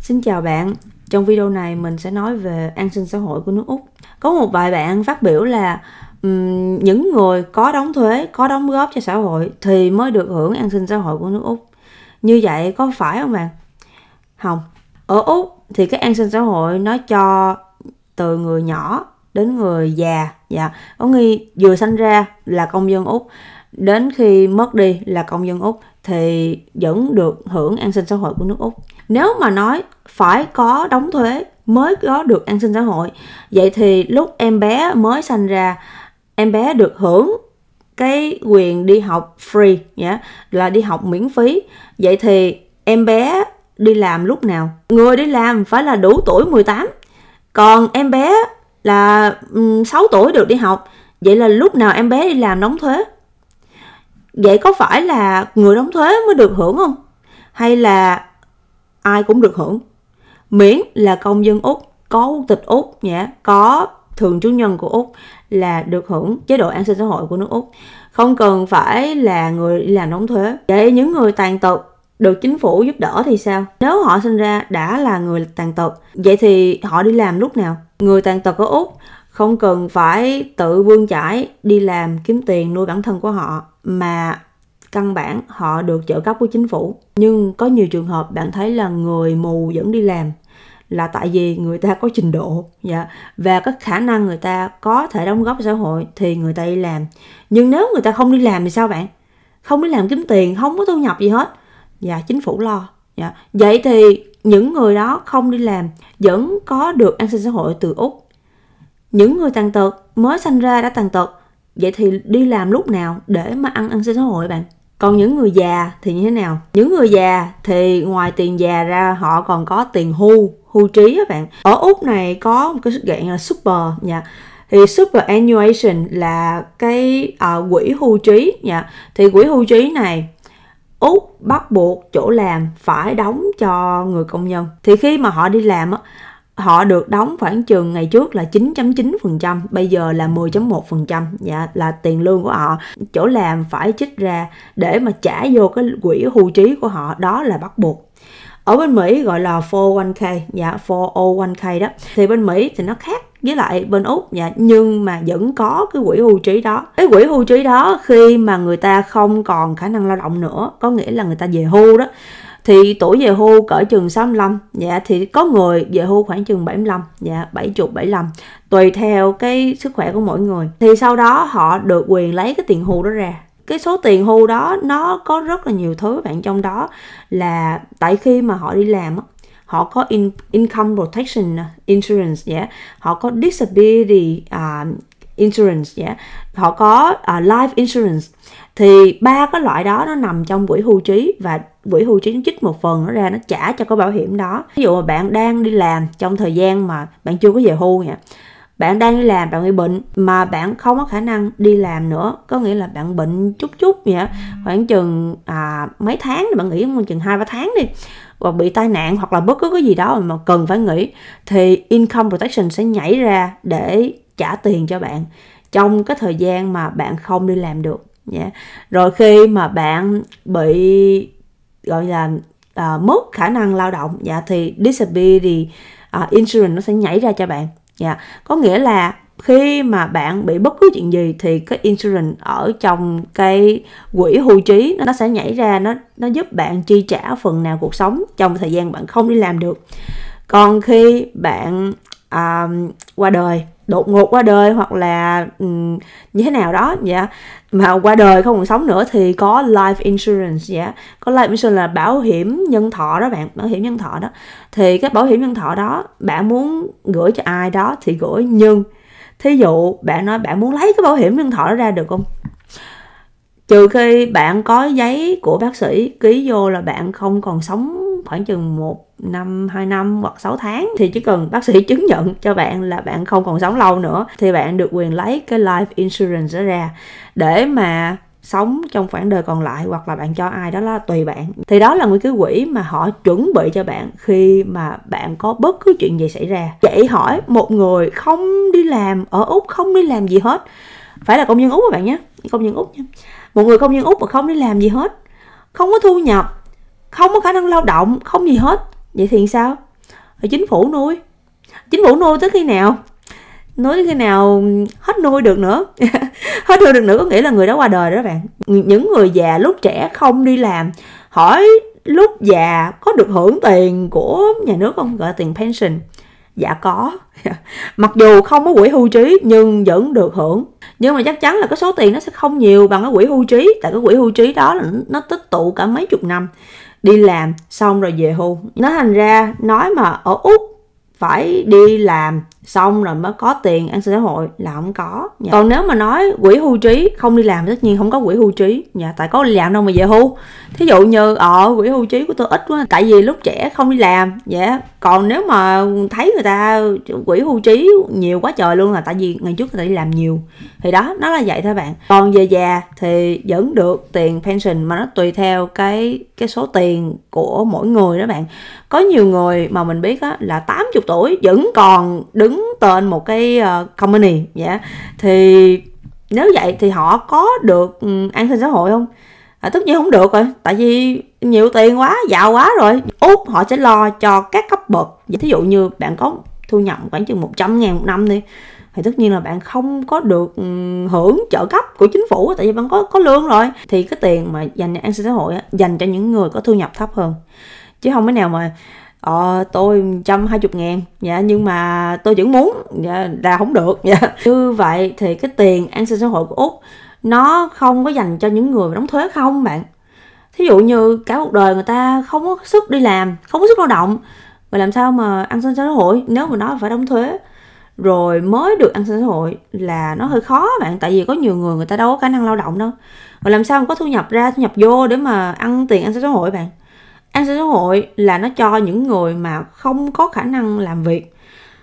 Xin chào bạn, trong video này mình sẽ nói về an sinh xã hội của nước Úc. Có một vài bạn phát biểu là um, những người có đóng thuế, có đóng góp cho xã hội thì mới được hưởng an sinh xã hội của nước Úc. Như vậy có phải không bạn? Không. Ở Úc thì cái an sinh xã hội nó cho từ người nhỏ đến người già, dạ, có nghĩa vừa sinh ra là công dân Úc đến khi mất đi là công dân Úc thì vẫn được hưởng an sinh xã hội của nước Úc nếu mà nói phải có đóng thuế mới có được an sinh xã hội vậy thì lúc em bé mới sanh ra em bé được hưởng cái quyền đi học free nhá là đi học miễn phí vậy thì em bé đi làm lúc nào người đi làm phải là đủ tuổi 18 còn em bé là 6 tuổi được đi học vậy là lúc nào em bé đi làm đóng thuế vậy có phải là người đóng thuế mới được hưởng không hay là ai cũng được hưởng miễn là công dân úc có quốc tịch úc nhé có thường trú nhân của úc là được hưởng chế độ an sinh xã hội của nước úc không cần phải là người đi làm đóng thuế vậy những người tàn tật được chính phủ giúp đỡ thì sao nếu họ sinh ra đã là người tàn tật vậy thì họ đi làm lúc nào người tàn tật ở úc không cần phải tự vươn chải đi làm kiếm tiền nuôi bản thân của họ mà căn bản họ được trợ cấp của chính phủ nhưng có nhiều trường hợp bạn thấy là người mù vẫn đi làm là tại vì người ta có trình độ dạ, và các khả năng người ta có thể đóng góp xã hội thì người ta đi làm nhưng nếu người ta không đi làm thì sao bạn không đi làm kiếm tiền không có thu nhập gì hết dạ chính phủ lo dạ. vậy thì những người đó không đi làm vẫn có được an sinh xã hội từ úc những người tàn tật mới sanh ra đã tàn tật vậy thì đi làm lúc nào để mà ăn an sinh xã hội bạn còn những người già thì như thế nào những người già thì ngoài tiền già ra họ còn có tiền hưu hưu trí các bạn ở úc này có một cái dạng là super nha dạ. yeah thì superannuation là cái uh, quỹ hưu trí nha dạ. thì quỹ hưu trí này úc bắt buộc chỗ làm phải đóng cho người công nhân thì khi mà họ đi làm á họ được đóng khoảng chừng ngày trước là 9.9%, bây giờ là 10.1%, dạ, là tiền lương của họ. Chỗ làm phải chích ra để mà trả vô cái quỹ hưu trí của họ, đó là bắt buộc. Ở bên Mỹ gọi là 401k, dạ 401k đó. Thì bên Mỹ thì nó khác với lại bên úc dạ nhưng mà vẫn có cái quỹ hưu trí đó cái quỹ hưu trí đó khi mà người ta không còn khả năng lao động nữa có nghĩa là người ta về hưu đó thì tuổi về hưu cỡ chừng 65 dạ thì có người về hưu khoảng chừng 75 dạ 70 75 tùy theo cái sức khỏe của mỗi người thì sau đó họ được quyền lấy cái tiền hưu đó ra cái số tiền hưu đó nó có rất là nhiều thứ bạn trong đó là tại khi mà họ đi làm á họ có in, income protection insurance dạ họ có disability uh, insurance dạ họ có uh, life insurance thì ba cái loại đó nó nằm trong quỹ hưu trí và quỹ hưu trí nó một phần nó ra nó trả cho cái bảo hiểm đó ví dụ mà bạn đang đi làm trong thời gian mà bạn chưa có về hưu nha bạn đang đi làm bạn bị bệnh mà bạn không có khả năng đi làm nữa có nghĩa là bạn bệnh chút chút vậy khoảng chừng à, mấy tháng bạn nghỉ khoảng chừng hai ba tháng đi hoặc bị tai nạn hoặc là bất cứ cái gì đó mà cần phải nghỉ thì income protection sẽ nhảy ra để trả tiền cho bạn trong cái thời gian mà bạn không đi làm được yeah. rồi khi mà bạn bị gọi là uh, mất khả năng lao động dạ thì disability uh, insurance nó sẽ nhảy ra cho bạn dạ có nghĩa là khi mà bạn bị bất cứ chuyện gì thì cái insurance ở trong cái quỹ hưu trí nó sẽ nhảy ra nó nó giúp bạn chi trả phần nào cuộc sống trong thời gian bạn không đi làm được còn khi bạn uh, qua đời đột ngột qua đời hoặc là um, như thế nào đó dạ mà qua đời không còn sống nữa thì có life insurance dạ có life insurance là bảo hiểm nhân thọ đó bạn bảo hiểm nhân thọ đó thì cái bảo hiểm nhân thọ đó bạn muốn gửi cho ai đó thì gửi nhưng thí dụ bạn nói bạn muốn lấy cái bảo hiểm nhân thọ đó ra được không trừ khi bạn có giấy của bác sĩ ký vô là bạn không còn sống khoảng chừng một năm, hai năm hoặc 6 tháng thì chỉ cần bác sĩ chứng nhận cho bạn là bạn không còn sống lâu nữa thì bạn được quyền lấy cái life insurance đó ra để mà sống trong khoảng đời còn lại hoặc là bạn cho ai đó là tùy bạn thì đó là nguyên cứu quỹ mà họ chuẩn bị cho bạn khi mà bạn có bất cứ chuyện gì xảy ra vậy hỏi một người không đi làm ở úc không đi làm gì hết phải là công nhân úc các bạn nhé công nhân úc nhé một người công nhân úc mà không đi làm gì hết không có thu nhập không có khả năng lao động không gì hết vậy thì sao chính phủ nuôi chính phủ nuôi tới khi nào nuôi tới khi nào hết nuôi được nữa hết nuôi được nữa có nghĩa là người đó qua đời đó bạn những người già lúc trẻ không đi làm hỏi lúc già có được hưởng tiền của nhà nước không gọi là tiền pension dạ có mặc dù không có quỹ hưu trí nhưng vẫn được hưởng nhưng mà chắc chắn là cái số tiền nó sẽ không nhiều bằng cái quỹ hưu trí tại cái quỹ hưu trí đó là nó tích tụ cả mấy chục năm đi làm xong rồi về hưu nó thành ra nói mà ở úc phải đi làm xong rồi mới có tiền an sinh xã hội là không có dạ. còn nếu mà nói quỹ hưu trí không đi làm tất nhiên không có quỹ hưu trí dạ tại có đi làm đâu mà về hưu thí dụ như ờ quỹ hưu trí của tôi ít quá tại vì lúc trẻ không đi làm dạ còn nếu mà thấy người ta quỹ hưu trí nhiều quá trời luôn là tại vì ngày trước người ta đi làm nhiều thì đó nó là vậy thôi bạn còn về già thì vẫn được tiền pension mà nó tùy theo cái cái số tiền của mỗi người đó bạn có nhiều người mà mình biết á là 80 tuổi vẫn còn đứng đứng tên một cái ờ, company dạ thì nếu vậy thì họ có được ừ, an sinh xã hội không à, tất nhiên không được rồi tại vì nhiều tiền quá giàu quá rồi úc họ sẽ lo cho các cấp bậc Ví dạ, dụ như bạn có thu nhập khoảng chừng 100 ngàn một năm đi thì tất nhiên là bạn không có được ừ, hưởng trợ cấp của chính phủ tại vì bạn có có lương rồi thì cái tiền mà dành cho an sinh xã hội dành cho những người có thu nhập thấp hơn chứ không cái nào mà ờ tôi trăm hai chục ngàn dạ nhưng mà tôi vẫn muốn dạ là không được dạ như vậy thì cái tiền an sinh xã hội của úc nó không có dành cho những người đóng thuế không bạn thí dụ như cả cuộc đời người ta không có sức đi làm không có sức lao động mà làm sao mà ăn sinh xã hội nếu mà nó phải đóng thuế rồi mới được ăn sinh xã hội là nó hơi khó bạn tại vì có nhiều người người ta đâu có khả năng lao động đâu mà làm sao mà có thu nhập ra thu nhập vô để mà ăn tiền ăn sinh xã hội bạn an sinh xã hội là nó cho những người mà không có khả năng làm việc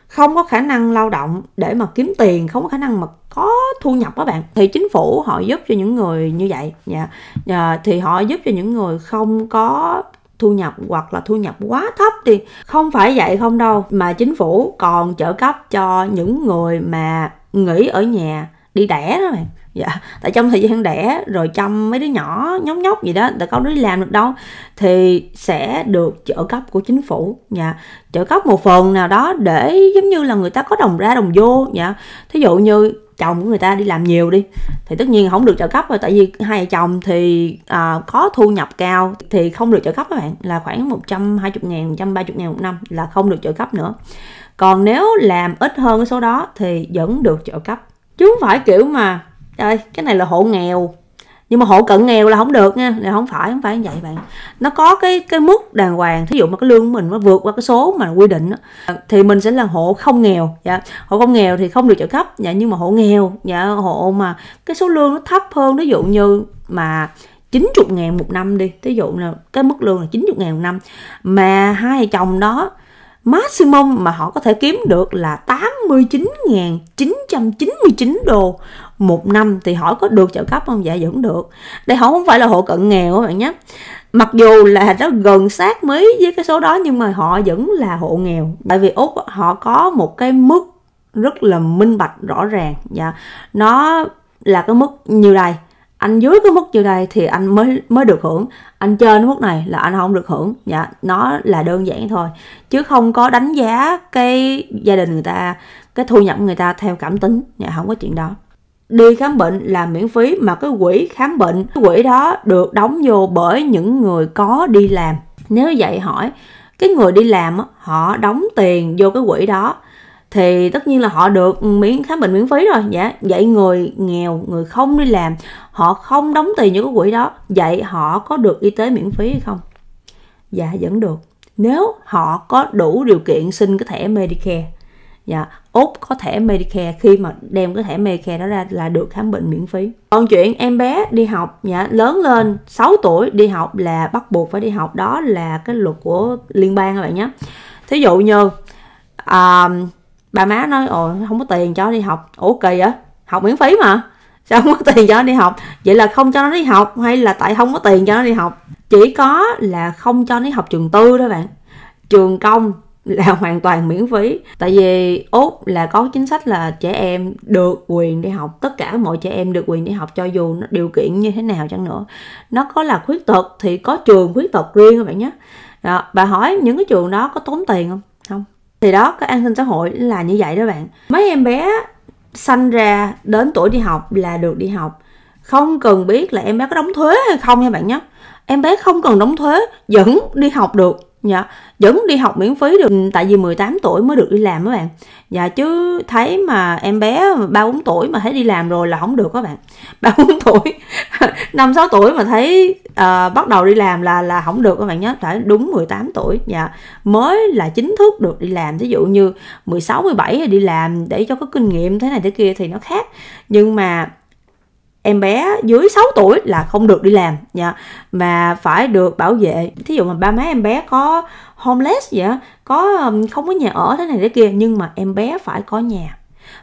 không có khả năng lao động để mà kiếm tiền không có khả năng mà có thu nhập các bạn thì chính phủ họ giúp cho những người như vậy dạ yeah. Dạ, thì họ giúp cho những người không có thu nhập hoặc là thu nhập quá thấp thì không phải vậy không đâu mà chính phủ còn trợ cấp cho những người mà nghỉ ở nhà đi đẻ đó bạn dạ tại trong thời gian đẻ rồi chăm mấy đứa nhỏ nhóc nhóc gì đó tại con đứa làm được đâu thì sẽ được trợ cấp của chính phủ dạ trợ cấp một phần nào đó để giống như là người ta có đồng ra đồng vô dạ thí dụ như chồng của người ta đi làm nhiều đi thì tất nhiên không được trợ cấp rồi tại vì hai vợ chồng thì à, có thu nhập cao thì không được trợ cấp các bạn là khoảng 120 ngàn 130 ngàn một năm là không được trợ cấp nữa còn nếu làm ít hơn số đó thì vẫn được trợ cấp chứ không phải kiểu mà rồi, cái này là hộ nghèo. Nhưng mà hộ cận nghèo là không được nha, là không phải, không phải như vậy bạn. Nó có cái cái mức đàng hoàng, thí dụ mà cái lương của mình nó vượt qua cái số mà quy định đó, thì mình sẽ là hộ không nghèo. Dạ, hộ không nghèo thì không được trợ cấp, dạ nhưng mà hộ nghèo, dạ hộ mà cái số lương nó thấp hơn, ví dụ như mà 90 ngàn một năm đi thí dụ là cái mức lương là 90 ngàn một năm Mà hai chồng đó maximum mà họ có thể kiếm được là 89.999 đô một năm thì hỏi có được trợ cấp không? Dạ vẫn được. Đây họ không phải là hộ cận nghèo các bạn nhé. Mặc dù là nó gần sát mấy với cái số đó nhưng mà họ vẫn là hộ nghèo. Tại vì Úc họ có một cái mức rất là minh bạch rõ ràng. Dạ. Nó là cái mức như đây anh dưới cái mức chiều đây thì anh mới mới được hưởng anh trên cái mức này là anh không được hưởng dạ nó là đơn giản thôi chứ không có đánh giá cái gia đình người ta cái thu nhập người ta theo cảm tính dạ không có chuyện đó đi khám bệnh là miễn phí mà cái quỹ khám bệnh cái quỹ đó được đóng vô bởi những người có đi làm nếu vậy hỏi cái người đi làm họ đóng tiền vô cái quỹ đó thì tất nhiên là họ được miễn khám bệnh miễn phí rồi dạ vậy người nghèo người không đi làm họ không đóng tiền những cái quỹ đó vậy họ có được y tế miễn phí hay không dạ vẫn được nếu họ có đủ điều kiện xin cái thẻ Medicare dạ úc có thẻ Medicare khi mà đem cái thẻ Medicare đó ra là được khám bệnh miễn phí còn chuyện em bé đi học dạ lớn lên 6 tuổi đi học là bắt buộc phải đi học đó là cái luật của liên bang các bạn nhé thí dụ như um, bà má nói ồ không có tiền cho nó đi học ủa kỳ á học miễn phí mà sao không có tiền cho nó đi học vậy là không cho nó đi học hay là tại không có tiền cho nó đi học chỉ có là không cho nó đi học trường tư đó bạn trường công là hoàn toàn miễn phí tại vì úc là có chính sách là trẻ em được quyền đi học tất cả mọi trẻ em được quyền đi học cho dù nó điều kiện như thế nào chẳng nữa nó có là khuyết tật thì có trường khuyết tật riêng các bạn nhé đó, bà hỏi những cái trường đó có tốn tiền không thì đó cái an sinh xã hội là như vậy đó bạn mấy em bé sanh ra đến tuổi đi học là được đi học không cần biết là em bé có đóng thuế hay không nha bạn nhé em bé không cần đóng thuế vẫn đi học được Dạ, vẫn đi học miễn phí được ừ, tại vì 18 tuổi mới được đi làm các bạn. Dạ chứ thấy mà em bé ba bốn tuổi mà thấy đi làm rồi là không được các bạn. ba bốn tuổi, năm sáu tuổi mà thấy uh, bắt đầu đi làm là là không được các bạn nhé, phải đúng 18 tuổi dạ mới là chính thức được đi làm. Ví dụ như 16 17 bảy đi làm để cho có kinh nghiệm thế này thế kia thì nó khác. Nhưng mà em bé dưới 6 tuổi là không được đi làm nha dạ. và phải được bảo vệ thí dụ mà ba má em bé có homeless vậy có không có nhà ở thế này thế kia nhưng mà em bé phải có nhà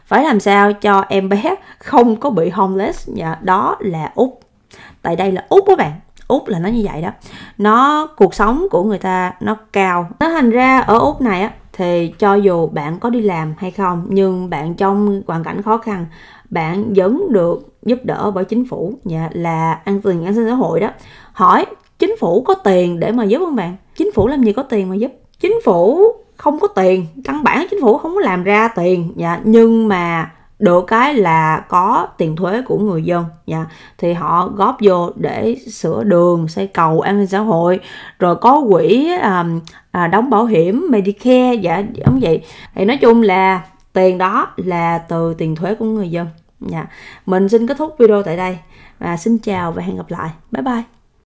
phải làm sao cho em bé không có bị homeless nha dạ, đó là úc tại đây là úc các bạn úc là nó như vậy đó nó cuộc sống của người ta nó cao nó thành ra ở úc này á thì cho dù bạn có đi làm hay không nhưng bạn trong hoàn cảnh khó khăn bạn vẫn được giúp đỡ bởi chính phủ nhà dạ, là ăn tiền an sinh xã hội đó hỏi chính phủ có tiền để mà giúp không bạn chính phủ làm gì có tiền mà giúp chính phủ không có tiền căn bản chính phủ không có làm ra tiền dạ nhưng mà được cái là có tiền thuế của người dân dạ thì họ góp vô để sửa đường xây cầu an sinh xã hội rồi có quỹ um, à, đóng bảo hiểm medicare dạ giống vậy thì nói chung là tiền đó là từ tiền thuế của người dân Dạ. Mình xin kết thúc video tại đây và xin chào và hẹn gặp lại. Bye bye.